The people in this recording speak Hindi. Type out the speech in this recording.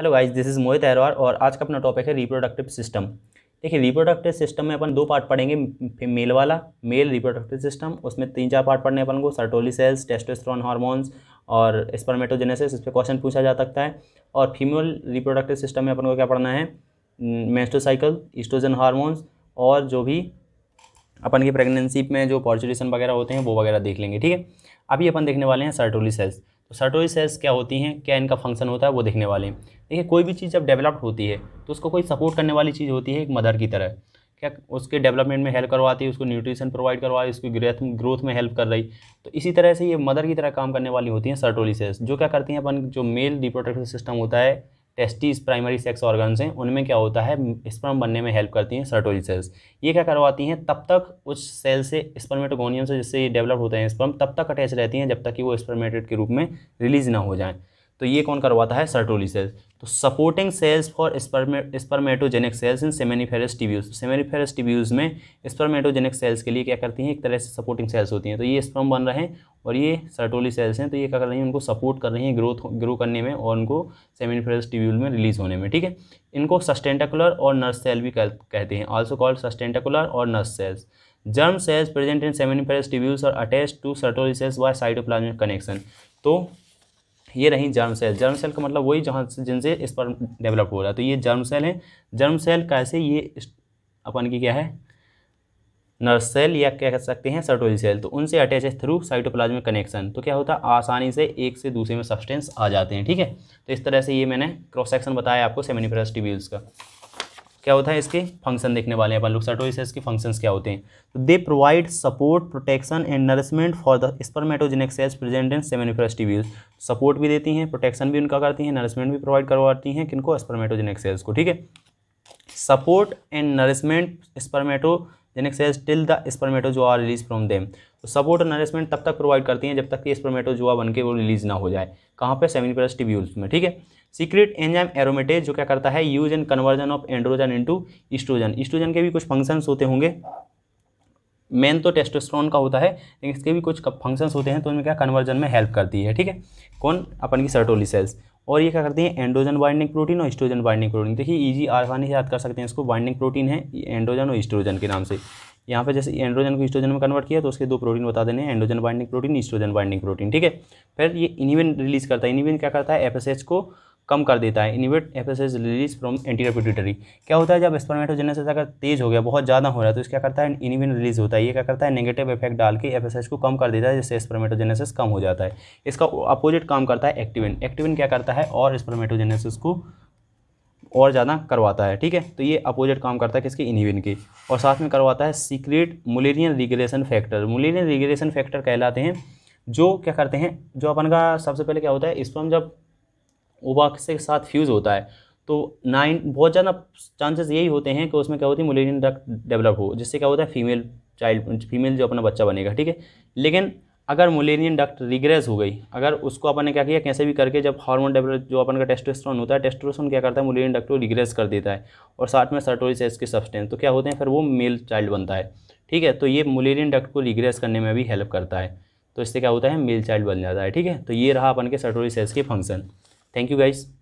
hello guys this is Mohit Ahirwar और आज का अपना टॉपिक है रिप्रोडक्टिव सिस्टम देखिए रिप्रोडक्टिव सिस्टम में अपन दो पार्ट पढ़ेंगे मेल वाला मेल रिप्रोडक्टिव सिस्टम उसमें तीन चार पार्ट पढ़ने अपन को सर्टोली सेल्स टेस्टोस्टेरोन हार्मोन्स और स्पर्मेटोजेनेसिस इस पर क्वेश्चन पूछा जा सकता है और फीमेल रिप्रोडक्टिव सिस्टम में अपन को क्या पढ़ना है मेस्टोसाइकिल ईस्ट्रोजन हार्मोन्स और जो भी अपन की प्रेगनेंसी में जो पॉर्चुलेशन वगैरह होते हैं वो वगैरह देख लेंगे ठीक है अभी अपन देखने वाले हैं सर्टोली सेल्स तो सर्टोरी सेल्स क्या होती हैं क्या इनका फंक्शन होता है वो देखने वाले हैं देखिए कोई भी चीज़ जब डेवलप्ड होती है तो उसको कोई सपोर्ट करने वाली चीज़ होती है एक मदर की तरह क्या उसके डेवलपमेंट में हेल्प करवाती है उसको न्यूट्रिशन प्रोवाइड करवा रही उसकी ग्रेथ ग्रोथ में हेल्प कर रही तो इसी तरह से ये मदर की तरह काम करने वाली होती हैं सर्टोली सेल्स जो क्या करती हैं अपन जो मेल रिप्रोडक्टिव सिस्टम होता है टेस्टिस प्राइमरी सेक्स ऑर्गन्स हैं उनमें क्या होता है स्पर्म बनने में हेल्प करती हैं सर्टोरी सेल्स ये क्या करवाती हैं तब तक उस सेल से स्पर्मेटोगोनियम से जिससे ये डेवलप होते हैं स्पर्म तब तक अटैच रहती हैं जब तक कि वो स्पर्मेटेड के रूप में रिलीज ना हो जाएँ तो ये कौन करवाता है सर्टोली सेल्स तो supporting cells for spermatogenic cells in seminiferous tubules seminiferous tubules में स्पर्मेटोजेनिक सेल्स के लिए क्या करती हैं एक तरह से सपोर्टिंग सेल्स होती हैं तो ये स्पर्म बन रहे हैं और ये सर्टोली सेल्स हैं तो ये क्या कर रही हैं उनको सपोर्ट कर रही हैं ग्रोथ ग्रो करने में और उनको सेमेनिफेरस टिब्यूज में रिलीज होने में ठीक है इनको सस्टेंटाकुलर और नर्स सेल भी कहते हैं ऑल्सो कॉल्ड सस्टेंटाकुलर और nurse cells germ cells present in seminiferous tubules और attach to sertoli cells by cytoplasmic connection तो ये रहीं जर्म सेल जर्म सेल का मतलब वही जहाँ से जिनसे इस पर डेवलप हो रहा है तो ये जर्म सेल है जर्म सेल कैसे ये अपन की क्या है नर्स सेल या क्या कह सकते हैं सर्टोल सेल तो उनसे अटैच है थ्रू साइटोप्लाज्मिक कनेक्शन तो क्या होता है आसानी से एक से दूसरे में सब्सटेंस आ जाते हैं ठीक है तो इस तरह से ये मैंने क्रॉस सेक्शन बताया आपको सेमिनिफेरस टिब्यूल्स का क्या होता है इसके फंक्शन देखने वाले हैं अपन लोग सर्टोइसेस के फंक्शंस क्या होते हैं तो they provide support protection and nourishment for the spermatogenic cells present in seminiferous tubules support भी देती हैं प्रोटेक्शन भी उनका करती हैं नरिशमेंट भी प्रोवाइड करवाती हैं किनको स्पर्मेटोजेनिक सेल्स को ठीक है support and nourishment spermato then access till the spermato जो आर रिलीज फ्रॉम देम तो सपोर्ट और नरिशमेंट तब तक प्रोवाइड करती हैं जब तक कि स्पर्मेटो जो बन के वो रिलीज ना हो जाए कहाँ पे सेवन प्लस टिब्यूल्स में ठीक है सीक्रेट एंजाइम एरोमेटेज जो क्या करता है use and conversion of androgen into estrogen estrogen के भी कुछ फंक्शंस होते होंगे मेन तो टेस्टोस्टेरोन का होता है लेकिन इसके भी कुछ फंक्शंस होते हैं तो उनमें क्या कन्वर्जन में हेल्प करती है ठीक है कौन अपन की सर्टोली सेल्स और ये क्या करते हैं एंड्रोजन बाइंडिंग प्रोटीन और एस्ट्रोजन बाइंडिंग प्रोटीन देखिए ईजी आसानी से याद कर सकते हैं इसको बाइंडिंग प्रोटीन है एंड्रोजन और स्ट्रोजन के नाम से यहाँ पे जैसे एंड्रोजन को स्ट्रोजन में कन्वर्ट किया तो उसके दो प्रोटीन बता देने हैं androgen binding protein estrogen binding protein ठीक है फिर ये इनिविन रिलीज करता है इनिविन क्या करता है एफ को कम कर देता है inhibit F S release from anterior क्या होता है जब स्पर्मेटोजेनेसिस अगर तेज हो गया बहुत ज़्यादा हो रहा है तो इसका करता है इनिविन रिलीज होता है ये क्या करता है नेगेटिव इफेक्ट डाल के एफ को कम कर देता है जिससे स्पर्मेटोजेनेसिस कम हो जाता है इसका अपोजिट काम करता है एक्टिविन एक्टिविन क्या करता है और स्पर्मेटोजेनेसिस को और ज़्यादा करवाता है ठीक है तो ये अपोजिट काम करता है किसके इनिविन के और साथ में करवाता है secrete mullerian regulation factor mullerian regulation factor कहलाते हैं जो क्या करते हैं जो अपन का सबसे पहले क्या होता है स्पर्म जब ओवा के साथ फ्यूज़ होता है तो नाइन बहुत ज़्यादा चांसेस यही होते हैं कि उसमें क्या होती है मुलेरियन डक डेवलप हो जिससे क्या होता है फीमेल चाइल्ड फीमेल जो अपना बच्चा बनेगा ठीक है लेकिन अगर मुलेरियन डक्ट रिग्रेस हो गई अगर उसको अपन ने क्या किया कैसे भी करके जब हार्मोन डेवलप जो अपन का टेस्टोस्टेरोन होता है टेस्टोस्टेरोन क्या करता है मुलेरियन डक्ट को रिग्रेस कर देता है और साथ में सर्टोरिस के सब्सटेंस तो क्या होते हैं फिर वो मेल चाइल्ड बनता है ठीक है तो ये मुलेरियन डक्ट को रिग्रेस करने में भी हेल्प करता है तो इससे क्या होता है मेल चाइल्ड बन जाता है ठीक है तो ये रहा अपन के सर्टोरिस के फंक्शन thank you guys